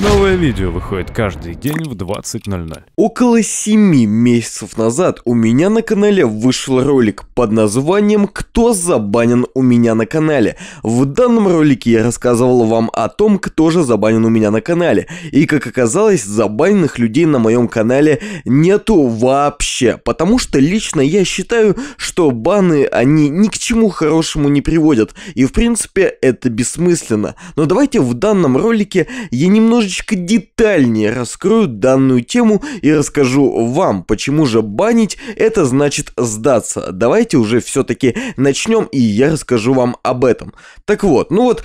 Новое видео выходит каждый день в 20.00. Около 7 месяцев назад у меня на канале вышел ролик под названием «Кто забанен у меня на канале?». В данном ролике я рассказывал вам о том, кто же забанен у меня на канале. И как оказалось, забаненных людей на моем канале нету вообще. Потому что лично я считаю, что баны, они ни к чему хорошему не приводят. И в принципе это бессмысленно. Но давайте в данном ролике я немного немножечко детальнее раскрою данную тему и расскажу вам, почему же банить это значит сдаться. Давайте уже все-таки начнем и я расскажу вам об этом. Так вот, ну вот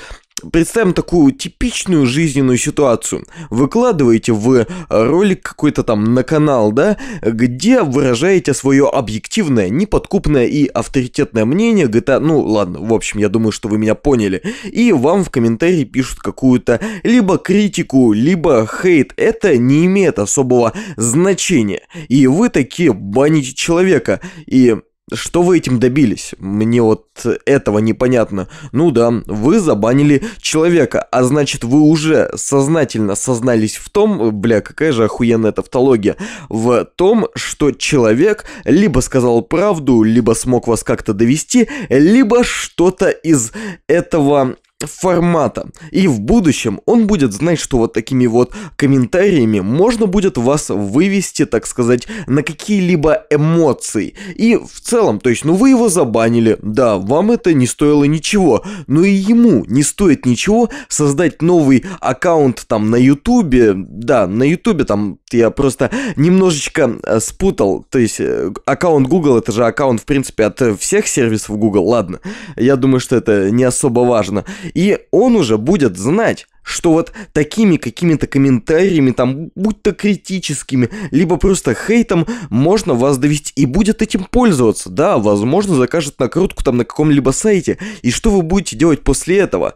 Представим такую типичную жизненную ситуацию. Выкладываете в ролик какой-то там на канал, да, где выражаете свое объективное, неподкупное и авторитетное мнение GTA, ну ладно, в общем, я думаю, что вы меня поняли, и вам в комментарии пишут какую-то либо критику, либо хейт, это не имеет особого значения, и вы такие баните человека, и что вы этим добились? Мне вот этого непонятно. Ну да, вы забанили человека, а значит вы уже сознательно сознались в том, бля, какая же охуенная тавтология, в том, что человек либо сказал правду, либо смог вас как-то довести, либо что-то из этого формата. И в будущем он будет знать, что вот такими вот комментариями можно будет вас вывести, так сказать, на какие-либо эмоции. И в целом, то есть, ну вы его забанили, да, вам это не стоило ничего, но и ему не стоит ничего создать новый аккаунт там на ютубе, да, на ютубе там я просто немножечко э, спутал. То есть э, аккаунт Google это же аккаунт, в принципе, от всех сервисов Google. Ладно, я думаю, что это не особо важно. И он уже будет знать, что вот такими какими-то комментариями, там, будь то критическими, либо просто хейтом, можно вас довести и будет этим пользоваться. Да, возможно, закажет накрутку там на каком-либо сайте. И что вы будете делать после этого?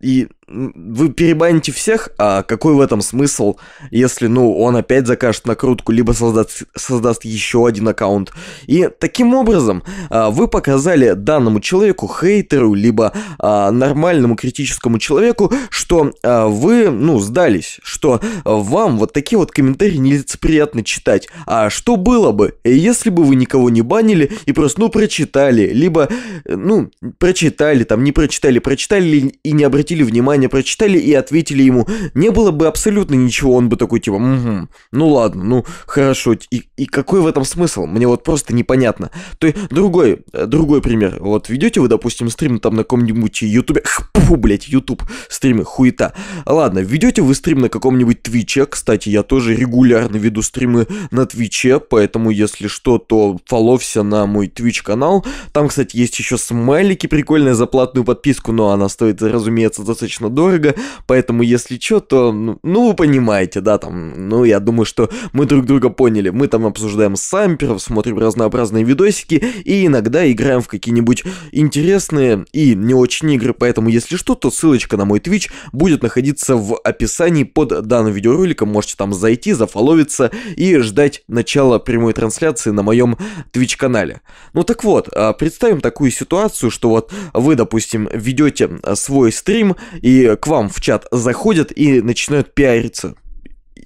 И вы перебаните всех, а какой в этом смысл, если, ну, он опять закажет накрутку, либо создаст, создаст еще один аккаунт. И таким образом а, вы показали данному человеку, хейтеру, либо а, нормальному критическому человеку, что а, вы, ну, сдались, что вам вот такие вот комментарии нелицеприятно читать. А что было бы, если бы вы никого не банили и просто, ну, прочитали, либо, э, ну, прочитали, там, не прочитали, прочитали и не обратили обратили внимание, прочитали и ответили ему. Не было бы абсолютно ничего, он бы такой типа, угу, ну ладно, ну хорошо. И, и какой в этом смысл? Мне вот просто непонятно. То есть, другой, э, другой пример. Вот ведете вы, допустим, стрим там на каком-нибудь ютубе, фу, блять, ютуб, стримы, хуета. Ладно, ведете вы стрим на каком-нибудь твиче, кстати, я тоже регулярно веду стримы на твиче, поэтому, если что, то фоловься на мой твич канал. Там, кстати, есть еще смайлики прикольные за платную подписку, но она стоит, разумеется, обходится достаточно дорого, поэтому, если что, то, ну, ну, вы понимаете, да, там, ну, я думаю, что мы друг друга поняли. Мы там обсуждаем самперов, смотрим разнообразные видосики и иногда играем в какие-нибудь интересные и не очень игры, поэтому, если что, то ссылочка на мой Twitch будет находиться в описании под данным видеороликом, можете там зайти, зафоловиться и ждать начала прямой трансляции на моем Twitch-канале. Ну, так вот, а, представим такую ситуацию, что вот вы, допустим, ведете а, свой стрим, стрим, и к вам в чат заходят и начинают пиариться.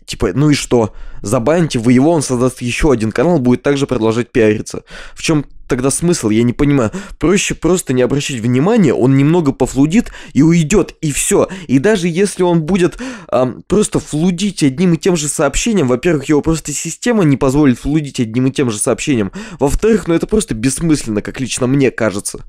Типа, ну и что? Забаните вы его, он создаст еще один канал, будет также продолжать пиариться. В чем тогда смысл, я не понимаю. Проще просто не обращать внимания, он немного пофлудит и уйдет, и все. И даже если он будет эм, просто флудить одним и тем же сообщением, во-первых, его просто система не позволит флудить одним и тем же сообщением, во-вторых, ну это просто бессмысленно, как лично мне кажется.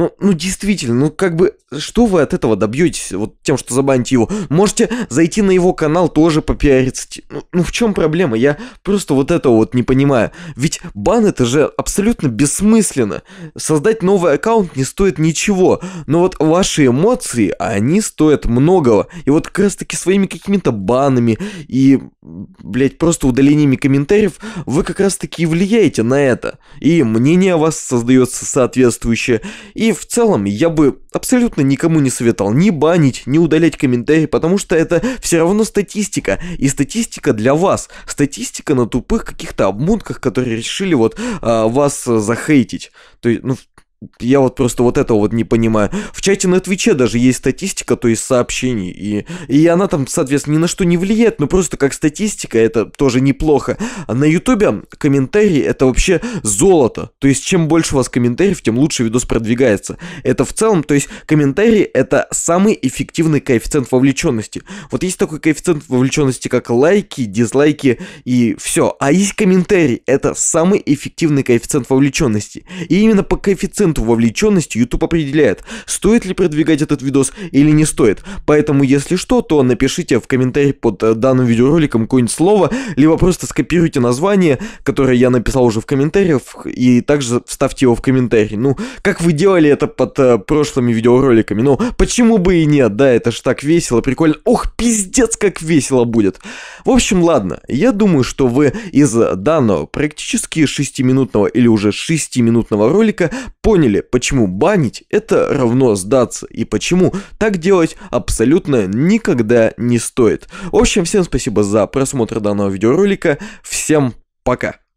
Ну, ну действительно, ну как бы, что вы от этого добьетесь, вот тем, что забаните его? Можете зайти на его канал, тоже попиариться. Ну, ну в чем проблема? Я просто вот этого вот не понимаю. Ведь бан это же абсолютно бессмысленно. Создать новый аккаунт не стоит ничего. Но вот ваши эмоции, они стоят многого. И вот как раз таки своими какими-то банами и, блять, просто удалениями комментариев вы как раз таки и влияете на это. И мнение о вас создается соответствующее. И в целом я бы абсолютно никому не советовал ни банить, ни удалять комментарии, потому что это все равно статистика. И статистика для вас. Статистика на тупых каких-то обмунках, которые решили вот а, вас э, захейтить. То есть, ну, я вот просто вот этого вот не понимаю. В чате на Твиче даже есть статистика, то есть сообщений, и, и она там, соответственно, ни на что не влияет, но просто как статистика это тоже неплохо. А на Ютубе комментарии это вообще золото, то есть чем больше у вас комментариев, тем лучше видос продвигается. Это в целом, то есть комментарии это самый эффективный коэффициент вовлеченности. Вот есть такой коэффициент вовлеченности, как лайки, дизлайки и все. А есть комментарии, это самый эффективный коэффициент вовлеченности. И именно по коэффициенту контенту вовлеченность YouTube определяет, стоит ли продвигать этот видос или не стоит. Поэтому, если что, то напишите в комментарии под э, данным видеороликом какое-нибудь слово, либо просто скопируйте название, которое я написал уже в комментариях, и также вставьте его в комментарий. Ну, как вы делали это под э, прошлыми видеороликами? Ну, почему бы и нет? Да, это ж так весело, прикольно. Ох, пиздец, как весело будет. В общем, ладно, я думаю, что вы из данного практически 6-минутного или уже 6-минутного ролика поняли, поняли, почему банить – это равно сдаться, и почему так делать абсолютно никогда не стоит. В общем, всем спасибо за просмотр данного видеоролика, всем пока!